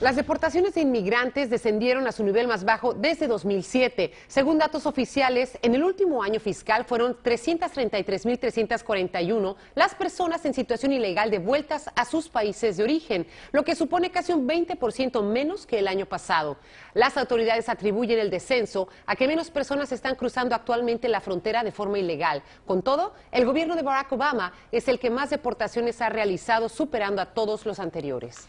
Las deportaciones de inmigrantes descendieron a su nivel más bajo desde 2007. Según datos oficiales, en el último año fiscal fueron 333.341 las personas en situación ilegal devueltas a sus países de origen, lo que supone casi un 20% menos que el año pasado. Las autoridades atribuyen el descenso a que menos personas están cruzando actualmente la frontera de forma ilegal. Con todo, el gobierno de Barack Obama es el que más deportaciones ha realizado, superando a todos los anteriores.